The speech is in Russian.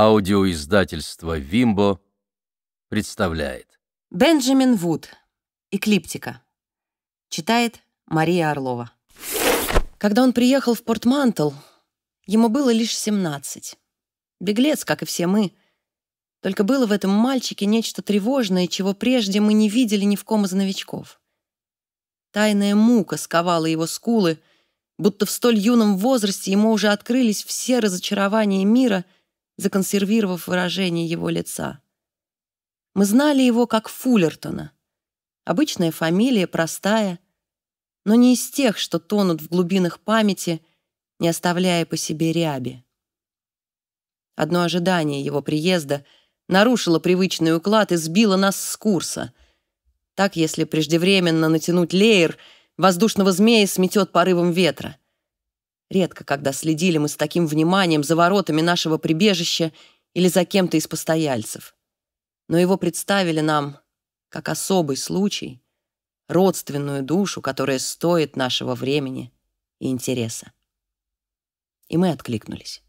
Аудиоиздательство «Вимбо» представляет. Бенджамин Вуд. Эклиптика. Читает Мария Орлова. Когда он приехал в порт ему было лишь 17. Беглец, как и все мы. Только было в этом мальчике нечто тревожное, чего прежде мы не видели ни в ком из новичков. Тайная мука сковала его скулы, будто в столь юном возрасте ему уже открылись все разочарования мира — законсервировав выражение его лица. Мы знали его как Фуллертона. Обычная фамилия, простая, но не из тех, что тонут в глубинах памяти, не оставляя по себе ряби. Одно ожидание его приезда нарушило привычный уклад и сбило нас с курса. Так, если преждевременно натянуть леер, воздушного змея сметет порывом ветра — Редко, когда следили мы с таким вниманием за воротами нашего прибежища или за кем-то из постояльцев. Но его представили нам как особый случай, родственную душу, которая стоит нашего времени и интереса. И мы откликнулись.